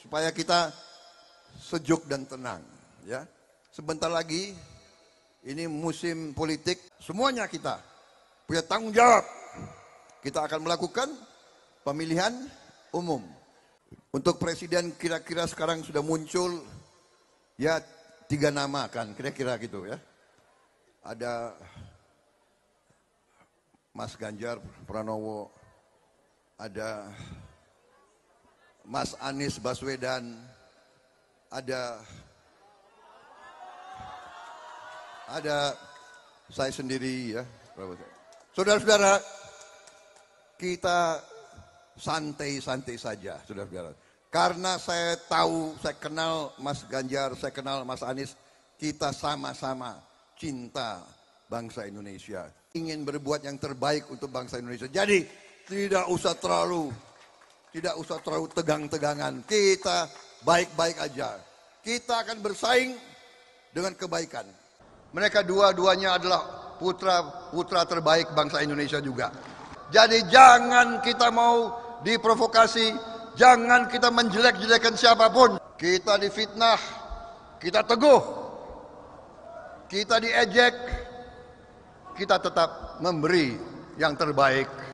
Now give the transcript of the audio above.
supaya kita sejuk dan tenang ya. Sebentar lagi ini musim politik semuanya kita punya tanggung jawab. Kita akan melakukan pemilihan umum. Untuk presiden kira-kira sekarang sudah muncul ya tiga nama kan kira-kira gitu ya. Ada Mas Ganjar Pranowo, ada Mas Anies Baswedan, ada ada saya sendiri ya. Saudara-saudara, kita santai-santai saja, saudara-saudara. Karena saya tahu, saya kenal Mas Ganjar, saya kenal Mas Anies, kita sama-sama cinta bangsa Indonesia. Ingin berbuat yang terbaik untuk bangsa Indonesia. Jadi tidak usah terlalu tidak usah terlalu tegang-tegangan. Kita baik-baik aja. Kita akan bersaing dengan kebaikan. Mereka dua-duanya adalah putra-putra terbaik bangsa Indonesia juga. Jadi jangan kita mau diprovokasi, jangan kita menjelek-jelekan siapapun. Kita difitnah, kita teguh, kita diejek, kita tetap memberi yang terbaik.